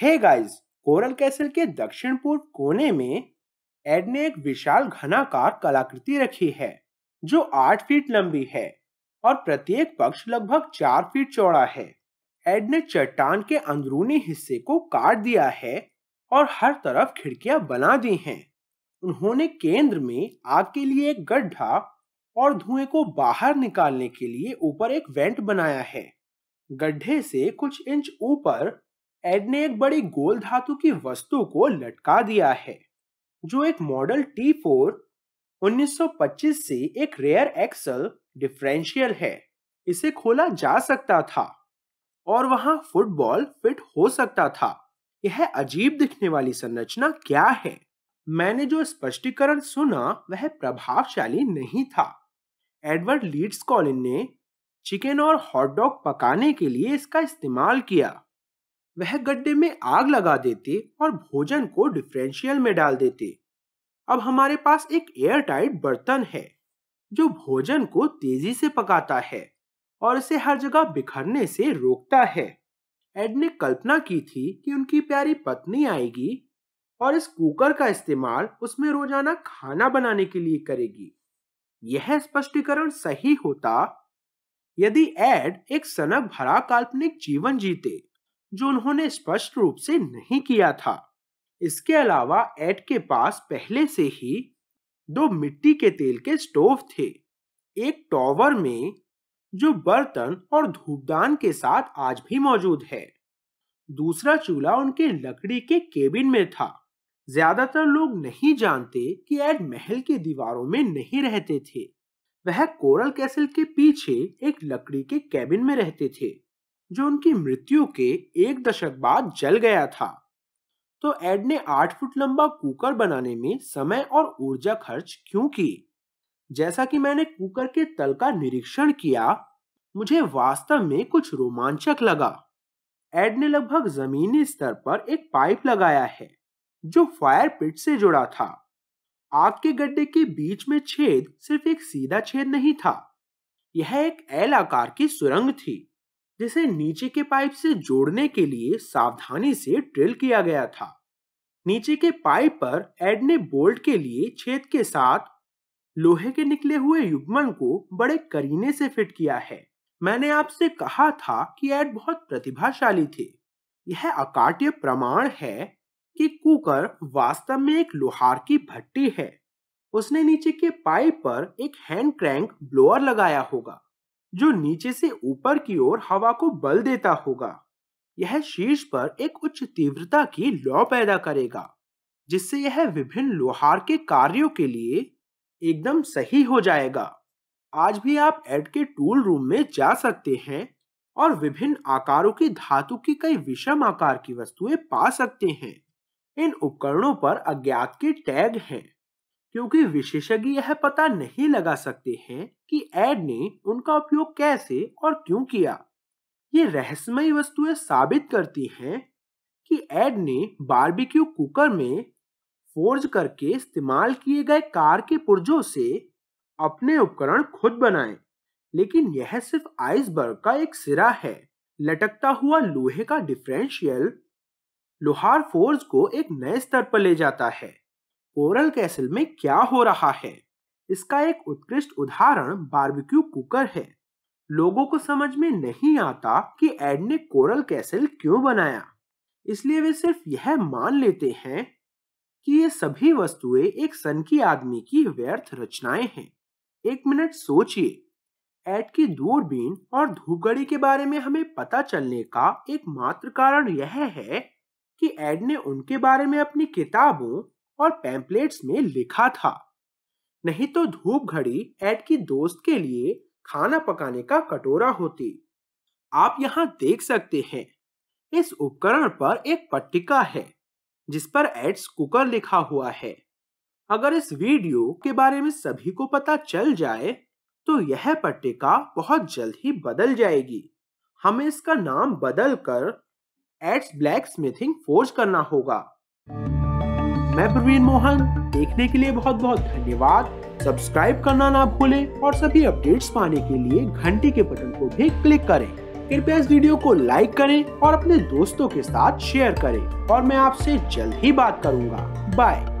Hey guys coral castle के दक्षिण पूर्व कोने में एड ने एक विशाल घनाकार कलाकृति रखी है जो आठ फीट लंबी है और प्रत्येक पक्ष लगभग चार फीट चौड़ा है एड ने चट्टान के अंदरूनी हिस्से को काट दिया है और हर तरफ खिड़कियां बना दी हैं। उन्होंने केंद्र में आग के लिए एक गड्ढा और धुएं को बाहर निकालने के लिए ऊपर एक वेंट बनाया है गड्ढे से कुछ इंच ऊपर एड ने एक बड़ी गोल धातु की वस्तु को लटका दिया है जो एक मॉडल टी फोर 1925 से एक रेयर एक्सल डिफरेंशियल है इसे खोला जा सकता था और वहां फुटबॉल फिट हो सकता था यह अजीब दिखने वाली संरचना क्या है मैंने जो स्पष्टीकरण सुना वह प्रभावशाली नहीं था एडवर्ड लीड्स कॉलिन ने चिकन और हॉटडॉग पकाने के लिए इसका इस्तेमाल किया वह गड्ढे में आग लगा देते और भोजन को डिफरेंशियल में डाल देते अब हमारे पास एक एयर टाइट बर्तन है जो भोजन को तेजी से पकाता है और इसे हर जगह बिखरने से रोकता है एड ने कल्पना की थी कि उनकी प्यारी पत्नी आएगी और इस कुकर का इस्तेमाल उसमें रोजाना खाना बनाने के लिए करेगी यह स्पष्टीकरण सही होता यदि एड एक सनक भरा काल्पनिक जीवन जीते जो उन्होंने स्पष्ट रूप से नहीं किया था इसके अलावा एड के पास पहले से ही दो मिट्टी के तेल के स्टोव थे एक टॉवर में जो बर्तन और धूपदान के साथ आज भी मौजूद है दूसरा चूल्हा उनके लकड़ी के केबिन में था ज्यादातर लोग नहीं जानते कि एड महल की दीवारों में नहीं रहते थे वह कोरल कैसल के पीछे एक लकड़ी के कैबिन में रहते थे जो उनकी मृत्यु के एक दशक बाद जल गया था तो एड ने आठ फुट लंबा कुकर बनाने में समय और ऊर्जा खर्च क्यों की जैसा कि मैंने कुकर के तल का निरीक्षण किया मुझे वास्तव में कुछ रोमांचक लगा एड ने लगभग जमीनी स्तर पर एक पाइप लगाया है जो फायर पिट से जुड़ा था आग के गड्ढे के बीच में छेद सिर्फ एक सीधा छेद नहीं था यह एक एल आकार की सुरंग थी जिसे नीचे के पाइप से जोड़ने के लिए सावधानी से ड्रिल किया गया था नीचे के पाइप पर एड ने बोल्ट के लिए छेद के साथ लोहे के निकले हुए युग्मन को बड़े करीने से फिट किया है मैंने आपसे कहा था कि एड बहुत प्रतिभाशाली थे यह अकाट्य प्रमाण है कि कुकर वास्तव में एक लोहार की भट्टी है उसने नीचे के पाइप पर एक हैंड क्रैंक ब्लोअर लगाया होगा जो नीचे से ऊपर की ओर हवा को बल देता होगा यह शीर्ष पर एक उच्च तीव्रता की लौ पैदा करेगा जिससे यह विभिन्न लोहार के कार्यों के लिए एकदम सही हो जाएगा आज भी आप एड के टूल रूम में जा सकते हैं और विभिन्न आकारों की धातु की कई विषम आकार की वस्तुएं पा सकते हैं इन उपकरणों पर अज्ञात के टैग हैं क्योंकि विशेषज्ञ यह पता नहीं लगा सकते हैं कि एड ने उनका उपयोग कैसे और क्यों किया ये रहस्यमयी वस्तुएं साबित करती हैं कि एड ने बारबेक्यू कुकर में फोर्ज करके इस्तेमाल किए गए कार के पुर्जों से अपने उपकरण खुद बनाए लेकिन यह सिर्फ आइसबर्ग का एक सिरा है लटकता हुआ लोहे का डिफरेंशियल लोहार फोर्ज को एक नए स्तर पर ले जाता है कोरल कैसल में क्या हो रहा है इसका एक उत्कृष्ट उदाहरण बारबेक्यू कुकर है लोगों को समझ में नहीं आता कि एड ने कोरल कैसल क्यों बनाया इसलिए वे सिर्फ यह मान लेते हैं कि ये सभी वस्तुएं एक सनकी आदमी की व्यर्थ रचनाएं हैं एक मिनट सोचिए एड की दूरबीन और धूपगड़ी के बारे में हमें पता चलने का एकमात्र कारण यह है कि एड ने उनके बारे में अपनी किताबों और पैम्पलेट्स में लिखा था नहीं तो धूप घड़ी एड की दोस्त के लिए खाना पकाने का कटोरा होती आप यहाँ देख सकते हैं इस उपकरण पर एक पट्टिका है जिस पर एड्स कुकर लिखा हुआ है अगर इस वीडियो के बारे में सभी को पता चल जाए तो यह पट्टिका बहुत जल्द ही बदल जाएगी हमें इसका नाम बदल कर एड्स ब्लैक स्मिथिंग फोर्ज करना होगा मैं प्रवीण मोहन देखने के लिए बहुत बहुत धन्यवाद सब्सक्राइब करना ना भूलें और सभी अपडेट्स पाने के लिए घंटी के बटन को भी क्लिक करें कृपया इस वीडियो को लाइक करें और अपने दोस्तों के साथ शेयर करें और मैं आपसे जल्द ही बात करूंगा बाय